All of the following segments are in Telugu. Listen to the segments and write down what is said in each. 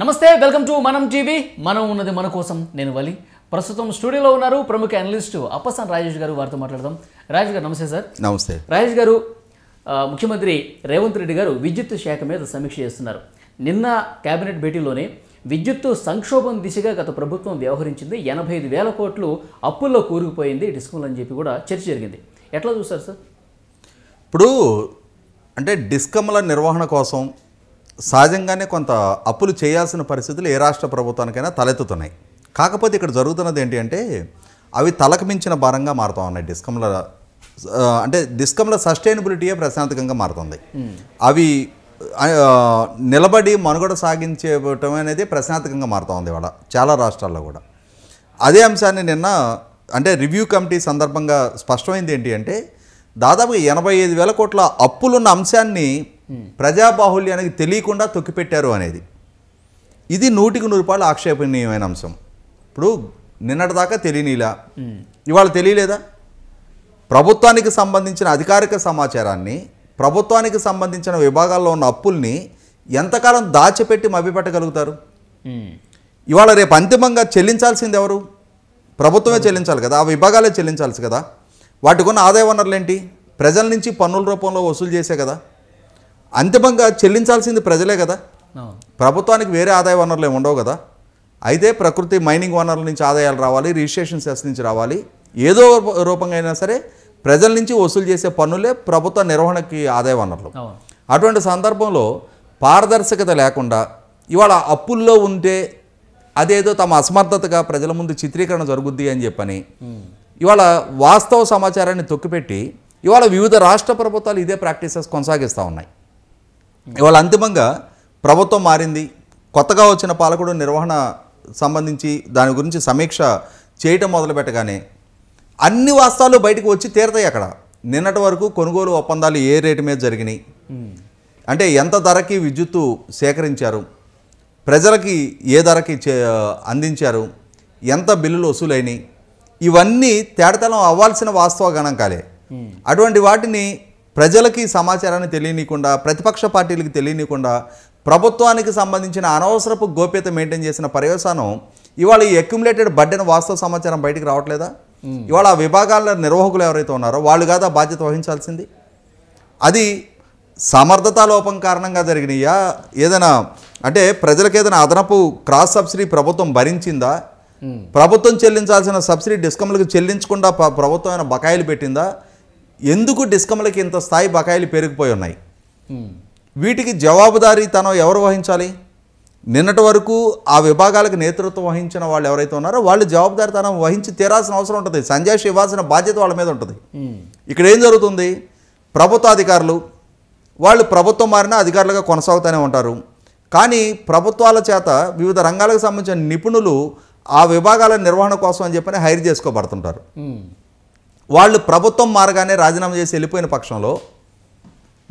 నమస్తే వెల్కమ్ టు మనం టీవీ మనం ఉన్నది మన కోసం నేను వలి ప్రస్తుతం స్టూడియోలో ఉన్నారు ప్రముఖ అనలిస్టు అప్పసాన్ రాజేష్ గారు వారితో మాట్లాడదాం రాజేష్ గారు నమస్తే సార్ నమస్తే రాజేష్ గారు ముఖ్యమంత్రి రేవంత్ రెడ్డి గారు విద్యుత్ శాఖ మీద సమీక్ష చేస్తున్నారు నిన్న కేబినెట్ భేటీలోనే విద్యుత్తు సంక్షోభం దిశగా గత ప్రభుత్వం వ్యవహరించింది ఎనభై ఐదు వేల కోట్లు అప్పుల్లో కూరుకుపోయింది డిస్కమ్లు అని చెప్పి కూడా చర్చ జరిగింది ఎట్లా చూస్తారు సార్ ఇప్పుడు అంటే డిస్కమ్ల నిర్వహణ కోసం సహజంగానే కొంత అప్పులు చేయాల్సిన పరిస్థితులు ఏ రాష్ట్ర ప్రభుత్వానికైనా తలెత్తుతున్నాయి కాకపోతే ఇక్కడ జరుగుతున్నది ఏంటి అంటే అవి తలకు మించిన భారంగా మారుతా ఉన్నాయి డిస్కంల అంటే డిస్కంల సస్టైనబిలిటీయే ప్రశాంతకంగా మారుతుంది hmm. అవి నిలబడి మనుగడ సాగించేయటం అనేది ప్రశాంతకంగా మారుతూ ఉంది ఇవాళ చాలా రాష్ట్రాల్లో కూడా అదే అంశాన్ని నిన్న అంటే రివ్యూ కమిటీ సందర్భంగా స్పష్టమైంది ఏంటి అంటే దాదాపుగా ఎనభై ఐదు వేల కోట్ల అప్పులున్న అంశాన్ని ప్రజాబాహుల్యానికి తెలియకుండా తొక్కిపెట్టారు అనేది ఇది నూటికి నూరు రూపాయలు ఆక్షేపణీయమైన అంశం ఇప్పుడు నిన్నటిదాకా తెలియనిలా ఇవాళ తెలియలేదా ప్రభుత్వానికి సంబంధించిన అధికారిక సమాచారాన్ని ప్రభుత్వానికి సంబంధించిన విభాగాల్లో ఉన్న అప్పుల్ని ఎంతకాలం దాచిపెట్టి మభ్యపెట్టగలుగుతారు ఇవాళ రేపు అంతిమంగా చెల్లించాల్సింది ఎవరు ప్రభుత్వమే చెల్లించాలి కదా ఆ విభాగాలే చెల్లించాల్సి కదా వాటికున్న ఆదాయ వనరులు ఏంటి ప్రజల నుంచి పన్నుల రూపంలో వసూలు చేసే కదా అంతిమంగా చెల్లించాల్సింది ప్రజలే కదా ప్రభుత్వానికి వేరే ఆదాయ వనరులు ఏమి ఉండవు కదా అయితే ప్రకృతి మైనింగ్ వనరుల నుంచి ఆదాయాలు రావాలి రిజిస్ట్రేషన్ సెస్ నుంచి రావాలి ఏదో రూపంగా అయినా సరే ప్రజల నుంచి వసూలు చేసే పన్నులే ప్రభుత్వ నిర్వహణకి ఆదాయ వనరులు అటువంటి సందర్భంలో పారదర్శకత లేకుండా ఇవాళ అప్పుల్లో ఉంటే అదేదో తమ అసమర్థతగా ప్రజల ముందు చిత్రీకరణ జరుగుద్ది అని చెప్పని hmm. ఇవాళ వాస్తవ సమాచారాన్ని తొక్కిపెట్టి ఇవాళ వివిధ రాష్ట్ర ప్రభుత్వాలు ఇదే ప్రాక్టీసెస్ కొనసాగిస్తూ ఉన్నాయి ఇవాళ అంతిమంగా ప్రభుత్వం మారింది కొత్తగా వచ్చిన పాలకుడు నిర్వహణ సంబంధించి దాని గురించి సమీక్ష చేయటం మొదలు పెట్టగానే అన్ని వాస్తవాలు బయటకు వచ్చి తీరతాయి అక్కడ నిన్నటి వరకు కొనుగోలు ఒప్పందాలు ఏ రేటు మీద జరిగినాయి అంటే ఎంత ధరకి విద్యుత్తు సేకరించారు ప్రజలకి ఏ ధరకి అందించారు ఎంత బిల్లులు వసూలైనాయి ఇవన్నీ తేడతలం అవ్వాల్సిన వాస్తవ గణాంకాలే అటువంటి వాటిని ప్రజలకి సమాచారాన్ని తెలియనీయకుండా ప్రతిపక్ష పార్టీలకు తెలియనీయకుండా ప్రభుత్వానికి సంబంధించిన అనవసరపు గోప్యత మెయింటైన్ చేసిన పర్యవసానం ఇవాళ ఈ అక్యుములేటెడ్ బడ్డెన వాస్తవ సమాచారం బయటికి రావట్లేదా ఇవాళ ఆ విభాగాల నిర్వాహకులు ఎవరైతే ఉన్నారో వాళ్ళు కాదా బాధ్యత వహించాల్సింది అది సమర్థతా లోపం కారణంగా జరిగినాయా ఏదైనా అంటే ప్రజలకు ఏదైనా అదనపు క్రాస్ సబ్సిడీ ప్రభుత్వం భరించిందా ప్రభుత్వం చెల్లించాల్సిన సబ్సిడీ డిస్కమ్లకు చెల్లించకుండా ప్రభుత్వం ఏమైనా బకాయిలు పెట్టిందా ఎందుకు డిస్కమ్లకి ఇంత స్థాయి బకాయిలు పెరిగిపోయి ఉన్నాయి వీటికి జవాబుదారీతనం ఎవరు వహించాలి నిన్నటి వరకు ఆ విభాగాలకు నేతృత్వం వహించిన వాళ్ళు ఎవరైతే ఉన్నారో వాళ్ళు జవాబుదారితనం వహించి తీరాల్సిన అవసరం ఉంటుంది సంజాష్ ఇవ్వాల్సిన బాధ్యత వాళ్ళ మీద ఉంటుంది ఇక్కడ ఏం జరుగుతుంది ప్రభుత్వ అధికారులు వాళ్ళు ప్రభుత్వం మారిన అధికారులుగా కొనసాగుతూనే ఉంటారు కానీ ప్రభుత్వాల చేత వివిధ రంగాలకు సంబంధించిన నిపుణులు ఆ విభాగాల నిర్వహణ కోసం అని చెప్పని హైర్ చేసుకోబడుతుంటారు వాళ్ళు ప్రభుత్వం మారగానే రాజీనామా చేసి వెళ్ళిపోయిన పక్షంలో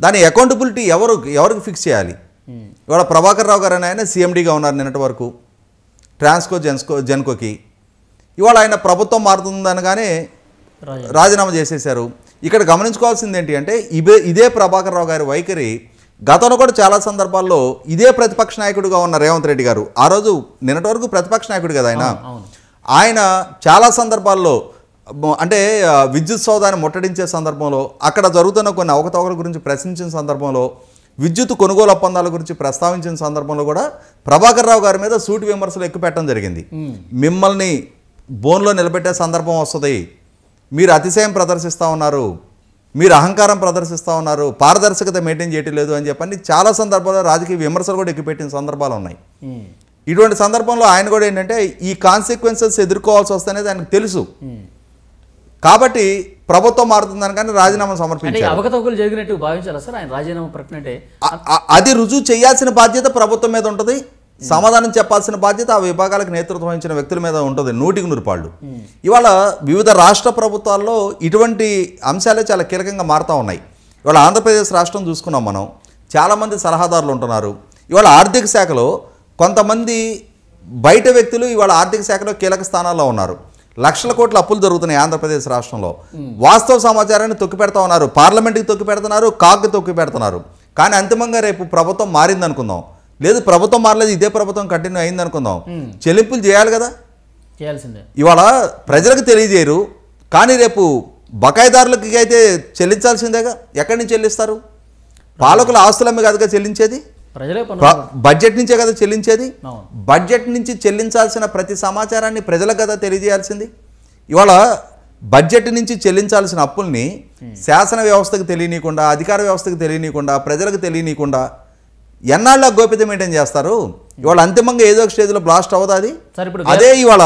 దాని అకౌంటబిలిటీ ఎవరు ఎవరికి ఫిక్స్ చేయాలి ఇవాళ ప్రభాకర్ రావు గారు ఆయన సీఎండీగా ఉన్నారు నిన్నటి వరకు ట్రాన్స్కో జెన్స్కో జెన్కోకి ఇవాళ ఆయన ప్రభుత్వం మారుతుందనగానే రాజీనామా చేసేశారు ఇక్కడ గమనించుకోవాల్సింది ఏంటి అంటే ఇదే ఇదే ప్రభాకర్ రావు గారి వైఖరి గతంలో కూడా చాలా సందర్భాల్లో ఇదే ప్రతిపక్ష నాయకుడిగా ఉన్న రేవంత్ రెడ్డి గారు ఆ రోజు నిన్నటి వరకు ప్రతిపక్ష నాయకుడు కదా ఆయన ఆయన చాలా సందర్భాల్లో అంటే విద్యుత్ సౌదాన్ని ముట్టడించే సందర్భంలో అక్కడ జరుగుతున్న కొన్ని అవకతవకల గురించి ప్రశ్నించిన సందర్భంలో విద్యుత్ కొనుగోలు ఒప్పందాల గురించి ప్రస్తావించిన సందర్భంలో కూడా ప్రభాకర్ రావు గారి మీద సూటి విమర్శలు ఎక్కుపెట్టడం జరిగింది మిమ్మల్ని బోన్లో నిలబెట్టే సందర్భం వస్తుంది మీరు అతిశయం ప్రదర్శిస్తూ ఉన్నారు మీరు అహంకారం ప్రదర్శిస్తూ ఉన్నారు పారదర్శకత మెయింటైన్ చేయటం లేదు అని చెప్పని చాలా సందర్భాల్లో రాజకీయ విమర్శలు కూడా ఎక్కిపెట్టిన సందర్భాలు ఉన్నాయి ఇటువంటి సందర్భంలో ఆయన కూడా ఏంటంటే ఈ కాన్సిక్వెన్సెస్ ఎదుర్కోవాల్సి వస్తనేది ఆయనకు తెలుసు కాబట్టి ప్రభుత్వం మారుతుందని కానీ రాజీనామా సమర్పించారు జరిగినట్టు సార్ ఆయన రాజీనామా ప్రకటన అది రుజువు చేయాల్సిన బాధ్యత ప్రభుత్వం మీద ఉంటుంది సమాధానం చెప్పాల్సిన బాధ్యత ఆ విభాగాలకు నేతృత్వం వహించిన వ్యక్తుల మీద ఉంటుంది నూటికి నూరుపాళ్ళు ఇవాళ వివిధ రాష్ట్ర ప్రభుత్వాల్లో ఇటువంటి అంశాలే చాలా కీలకంగా మారుతూ ఉన్నాయి ఇవాళ ఆంధ్రప్రదేశ్ రాష్ట్రం చూసుకున్నాం మనం చాలామంది సలహాదారులు ఉంటున్నారు ఇవాళ ఆర్థిక శాఖలో కొంతమంది బయట వ్యక్తులు ఇవాళ ఆర్థిక శాఖలో కీలక స్థానాల్లో ఉన్నారు లక్షల కోట్ల అప్పులు జరుగుతున్నాయి ఆంధ్రప్రదేశ్ రాష్ట్రంలో వాస్తవ సమాచారాన్ని తొక్కి పెడతా ఉన్నారు పార్లమెంట్కి తొక్కి పెడుతున్నారు కాక్కి తొక్కి పెడుతున్నారు కానీ అంతిమంగా రేపు ప్రభుత్వం మారిందనుకుందాం లేదు ప్రభుత్వం మారలేదు ఇదే ప్రభుత్వం కంటిన్యూ అయింది అనుకుందాం చెల్లింపులు చేయాలి కదా చేయాల్సిందే ఇవాళ ప్రజలకు తెలియజేయరు కానీ రేపు బకాయిదారులకి అయితే చెల్లించాల్సిందేగా ఎక్కడి నుంచి చెల్లిస్తారు పాలకుల ఆస్తులమ్మ కదా చెల్లించేది బడ్జెట్ నుంచే కదా చెల్లించేది బడ్జెట్ నుంచి చెల్లించాల్సిన ప్రతి సమాచారాన్ని ప్రజలకు కదా తెలియజేయాల్సింది ఇవాళ బడ్జెట్ నుంచి చెల్లించాల్సిన అప్పుల్ని శాసన వ్యవస్థకు తెలియనీయకుండా అధికార వ్యవస్థకు తెలియనీయకుండా ప్రజలకు తెలియనీయకుండా ఎన్నాళ్ళ గోప్యత మెయింటైన్ చేస్తారు ఇవాళ అంతిమంగా ఏదో ఒక స్టేజ్లో బ్లాస్ట్ అవుతుంది అదే ఇవాళ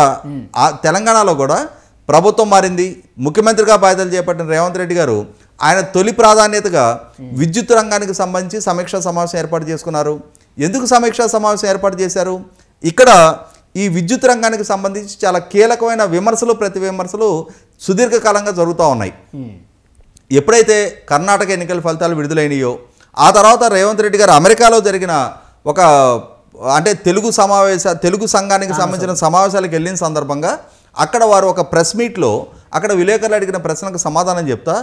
తెలంగాణలో కూడా ప్రభుత్వం మారింది ముఖ్యమంత్రిగా బాధ్యతలు చేపట్టిన రేవంత్ రెడ్డి గారు ఆయన తొలి ప్రాధాన్యతగా విద్యుత్ రంగానికి సంబంధించి సమీక్షా సమావేశం ఏర్పాటు చేసుకున్నారు ఎందుకు సమీక్షా సమావేశం ఏర్పాటు చేశారు ఇక్కడ ఈ విద్యుత్ రంగానికి సంబంధించి చాలా కీలకమైన విమర్శలు ప్రతి విమర్శలు సుదీర్ఘకాలంగా జరుగుతూ ఉన్నాయి ఎప్పుడైతే కర్ణాటక ఎన్నికల ఫలితాలు విడుదలైనయో ఆ తర్వాత రేవంత్ రెడ్డి గారు అమెరికాలో జరిగిన ఒక అంటే తెలుగు సమావేశ తెలుగు సంఘానికి సంబంధించిన సమావేశాలకు వెళ్ళిన సందర్భంగా అక్కడ వారు ఒక ప్రెస్ మీట్లో అక్కడ విలేకరులు అడిగిన ప్రశ్నకు సమాధానం చెప్తా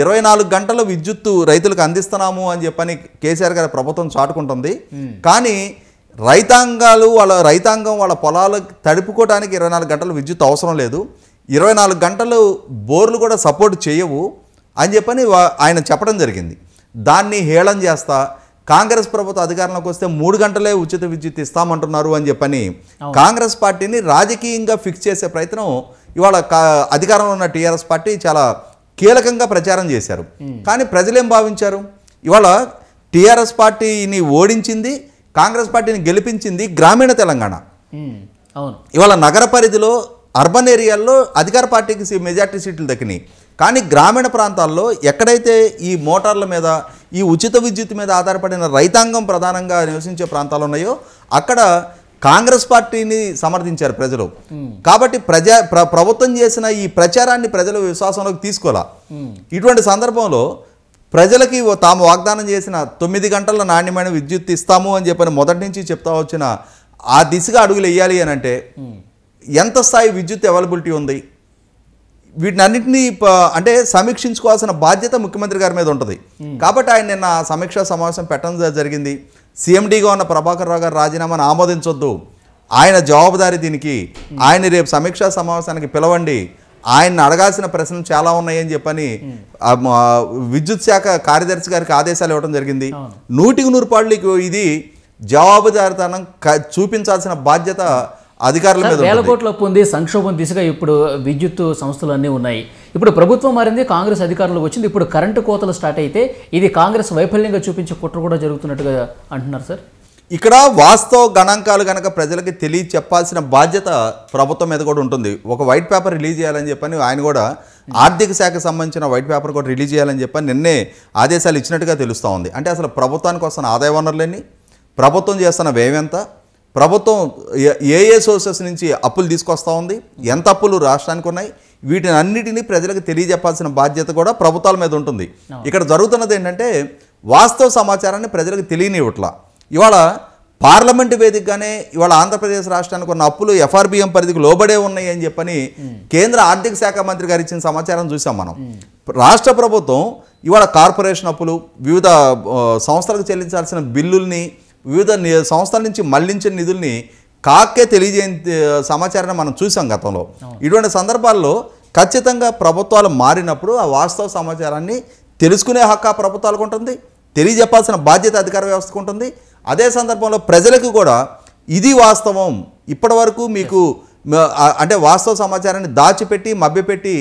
ఇరవై నాలుగు గంటలు విద్యుత్తు రైతులకు అందిస్తున్నాము అని చెప్పని కేసీఆర్ గారి ప్రభుత్వం చాటుకుంటుంది కానీ రైతాంగాలు వాళ్ళ రైతాంగం వాళ్ళ పొలాలకు తడుపుకోవడానికి ఇరవై నాలుగు గంటలు విద్యుత్ అవసరం లేదు ఇరవై నాలుగు గంటలు బోర్లు కూడా సపోర్ట్ చేయవు అని చెప్పని ఆయన చెప్పడం జరిగింది దాన్ని హేళం చేస్తా కాంగ్రెస్ ప్రభుత్వ అధికారంలోకి వస్తే మూడు గంటలే ఉచిత విద్యుత్ ఇస్తామంటున్నారు అని చెప్పని కాంగ్రెస్ పార్టీని రాజకీయంగా ఫిక్స్ చేసే ప్రయత్నం ఇవాళ అధికారంలో ఉన్న టీఆర్ఎస్ పార్టీ చాలా కీలకంగా ప్రచారం చేశారు కానీ ప్రజలేం భావించారు ఇవాళ టీఆర్ఎస్ పార్టీని ఓడించింది కాంగ్రెస్ పార్టీని గెలిపించింది గ్రామీణ తెలంగాణ అవును ఇవాళ నగర పరిధిలో అర్బన్ ఏరియాల్లో అధికార పార్టీకి మెజార్టీ సీట్లు దక్కినాయి కానీ గ్రామీణ ప్రాంతాల్లో ఎక్కడైతే ఈ మోటార్ల మీద ఈ ఉచిత విద్యుత్ మీద ఆధారపడిన రైతాంగం ప్రధానంగా నివసించే ప్రాంతాలు ఉన్నాయో అక్కడ కాంగ్రెస్ పార్టీని సమర్థించారు ప్రజలు కాబట్టి ప్రజా ప్ర ప్రభుత్వం చేసిన ఈ ప్రచారాన్ని ప్రజలు విశ్వాసంలోకి తీసుకోవాలా ఇటువంటి సందర్భంలో ప్రజలకి తాము వాగ్దానం చేసిన తొమ్మిది గంటల నాణ్యమైన విద్యుత్ ఇస్తాము అని చెప్పని మొదటి నుంచి చెప్తా వచ్చిన ఆ దిశగా అడుగులు వేయాలి అని అంటే ఎంత స్థాయి విద్యుత్ అవైలబిలిటీ ఉంది వీటిని అన్నింటినీ అంటే సమీక్షించుకోవాల్సిన బాధ్యత ముఖ్యమంత్రి గారి మీద ఉంటుంది hmm. కాబట్టి ఆయన నిన్న సమీక్షా సమావేశం పెట్టడం జరిగింది సీఎండీగా ఉన్న ప్రభాకర్ రావు గారు రాజీనామాను ఆమోదించొద్దు ఆయన జవాబుదారీ దీనికి hmm. ఆయన రేపు సమీక్షా సమావేశానికి పిలవండి ఆయన్ని అడగాల్సిన ప్రశ్నలు చాలా ఉన్నాయని చెప్పని hmm. విద్యుత్ శాఖ కార్యదర్శి గారికి ఆదేశాలు ఇవ్వడం జరిగింది నూటికి నూరు పాళ్ళకి ఇది జవాబుదారితనం చూపించాల్సిన బాధ్యత అధికారుల మీద వేల కోట్ల ఉంది సంక్షోభం దిశగా ఇప్పుడు విద్యుత్ సంస్థలు అన్నీ ఉన్నాయి ఇప్పుడు ప్రభుత్వం మారింది కాంగ్రెస్ అధికారులకు వచ్చింది ఇప్పుడు కరెంటు కోతలు స్టార్ట్ అయితే ఇది కాంగ్రెస్ వైఫల్యంగా చూపించే కుట్ర కూడా జరుగుతున్నట్టుగా అంటున్నారు సార్ ఇక్కడ వాస్తవ గణాంకాలు కనుక ప్రజలకి తెలియ చెప్పాల్సిన బాధ్యత ప్రభుత్వం మీద కూడా ఉంటుంది ఒక వైట్ పేపర్ రిలీజ్ చేయాలని చెప్పని ఆయన కూడా ఆర్థిక శాఖకు సంబంధించిన వైట్ పేపర్ కూడా రిలీజ్ చేయాలని చెప్పని నిన్నే ఆదేశాలు ఇచ్చినట్టుగా తెలుస్తూ ఉంది అంటే అసలు ప్రభుత్వానికి వస్తున్న ఆదాయ వనరులన్నీ ప్రభుత్వం చేస్తున్న వ్యయం ఎంత ప్రభుత్వం ఏ ఏ సోర్సెస్ నుంచి అప్పులు తీసుకొస్తూ ఉంది ఎంత అప్పులు రాష్ట్రానికి ఉన్నాయి వీటిని అన్నిటినీ ప్రజలకు తెలియజెప్పాల్సిన బాధ్యత కూడా ప్రభుత్వాల మీద ఉంటుంది ఇక్కడ జరుగుతున్నది ఏంటంటే వాస్తవ సమాచారాన్ని ప్రజలకు తెలియనివ్వట్లా ఇవాళ పార్లమెంటు వేదికగానే ఇవాళ ఆంధ్రప్రదేశ్ రాష్ట్రానికి ఉన్న అప్పులు ఎఫ్ఆర్బిఎం పరిధికి లోబడే ఉన్నాయి అని చెప్పని కేంద్ర ఆర్థిక శాఖ మంత్రి గారు ఇచ్చిన సమాచారం చూసాం మనం రాష్ట్ర ప్రభుత్వం ఇవాళ కార్పొరేషన్ అప్పులు వివిధ సంస్థలకు చెల్లించాల్సిన బిల్లుల్ని వివిధ సంస్థల నుంచి మళ్లించిన నిధుల్ని కాకే తెలియజేయని సమాచారాన్ని మనం చూసాం గతంలో ఇటువంటి సందర్భాల్లో ఖచ్చితంగా ప్రభుత్వాలు మారినప్పుడు ఆ వాస్తవ సమాచారాన్ని తెలుసుకునే హక్కు ఆ ప్రభుత్వాలకు ఉంటుంది తెలియజెప్పాల్సిన బాధ్యత అధికార వ్యవస్థకు ఉంటుంది అదే సందర్భంలో ప్రజలకు కూడా ఇది వాస్తవం ఇప్పటివరకు మీకు అంటే వాస్తవ సమాచారాన్ని దాచిపెట్టి మభ్యపెట్టి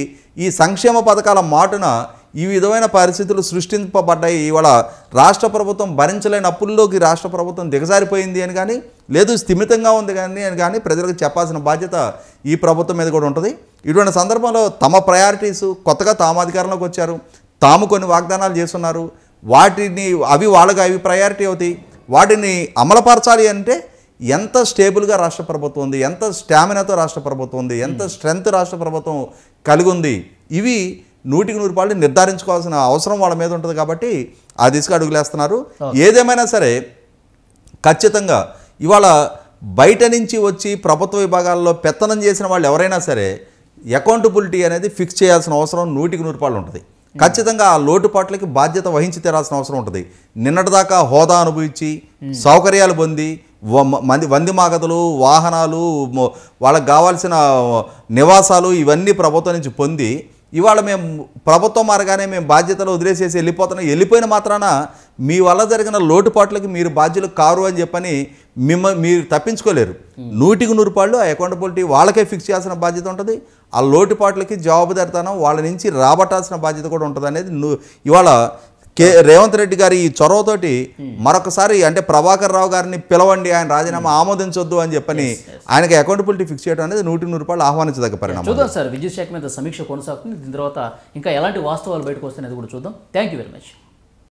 ఈ సంక్షేమ పథకాల మాటున ఈ విధమైన పరిస్థితులు సృష్టింపబడ్డాయి ఇవాళ రాష్ట్ర ప్రభుత్వం భరించలేని అప్పుల్లోకి రాష్ట్ర ప్రభుత్వం దిగజారిపోయింది అని కానీ లేదు స్థిమితంగా ఉంది కానీ అని కానీ ప్రజలకు చెప్పాల్సిన బాధ్యత ఈ ప్రభుత్వం మీద కూడా ఉంటుంది ఇటువంటి సందర్భంలో తమ ప్రయారిటీస్ కొత్తగా తాము అధికారంలోకి వచ్చారు తాము కొన్ని వాగ్దానాలు చేస్తున్నారు వాటిని అవి వాళ్ళకి అవి ప్రయారిటీ అవుతాయి వాటిని అమలుపరచాలి అంటే ఎంత స్టేబుల్గా రాష్ట్ర ప్రభుత్వం ఉంది ఎంత స్టామినాతో రాష్ట్ర ప్రభుత్వం ఉంది ఎంత hmm. స్ట్రెంగ్త్ రాష్ట్ర ప్రభుత్వం కలిగి ఉంది ఇవి నూటికి నూరు పాళ్ళు నిర్ధారించుకోవాల్సిన అవసరం వాళ్ళ మీద ఉంటుంది కాబట్టి ఆ దిశగా అడుగులేస్తున్నారు ఏదేమైనా సరే ఖచ్చితంగా ఇవాళ బయట నుంచి వచ్చి ప్రభుత్వ విభాగాల్లో పెత్తనం చేసిన వాళ్ళు ఎవరైనా సరే అకౌంటబిలిటీ అనేది ఫిక్స్ చేయాల్సిన అవసరం నూటికి నూరు రూపాయలు ఉంటుంది ఖచ్చితంగా ఆ లోటుపాట్లకి బాధ్యత వహించి తీరాల్సిన అవసరం ఉంటుంది నిన్నటిదాకా హోదా అనుభవించి సౌకర్యాలు పొంది మంది వంది మాగతలు వాహనాలు వాళ్ళకి కావాల్సిన నివాసాలు ఇవన్నీ ప్రభుత్వం నుంచి పొంది ఇవాళ మేము ప్రభుత్వం మారగానే మేము బాధ్యతలు వదిలేసేసి వెళ్ళిపోతున్నాం వెళ్ళిపోయిన మాత్రాన మీ వల్ల జరిగిన లోటుపాట్లకి మీరు బాధ్యులు కారు అని చెప్పని మిమ్మ మీరు తప్పించుకోలేరు నూటికి నూరు పాళ్ళు ఆ అకౌంటబిలిటీ వాళ్ళకే ఫిక్స్ చేయాల్సిన బాధ్యత ఉంటుంది ఆ లోటుపాట్లకి జవాబుదారితనం వాళ్ళ నుంచి రాబట్టాల్సిన బాధ్యత కూడా ఉంటుంది అనేది ఇవాళ కే రేవంత్ రెడ్డి గారి ఈ చొరవతోటి మరొకసారి అంటే ప్రభాకర్ రావు గారిని పిలవండి ఆయన రాజీనామా ఆమోదించొద్దు అని చెప్పని ఆయనకి అకౌంటబిలిటీ ఫిక్స్ చేయడం అనేది నూటి నూరు రూపాయలు ఆహ్వానించదగ్గ పరిణామం చూద్దాం సార్ విద్యుత్ శాఖ మీద సమీక్ష కొనసాగుతుంది దీని తర్వాత ఇంకా ఎలాంటి వాస్తవాలు బయటకు వస్తాయనేది కూడా చూద్దాం థ్యాంక్ యూ వెరీ మచ్